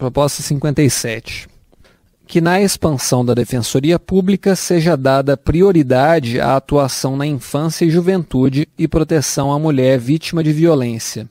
Proposta 57. Que na expansão da Defensoria Pública seja dada prioridade à atuação na infância e juventude e proteção à mulher vítima de violência,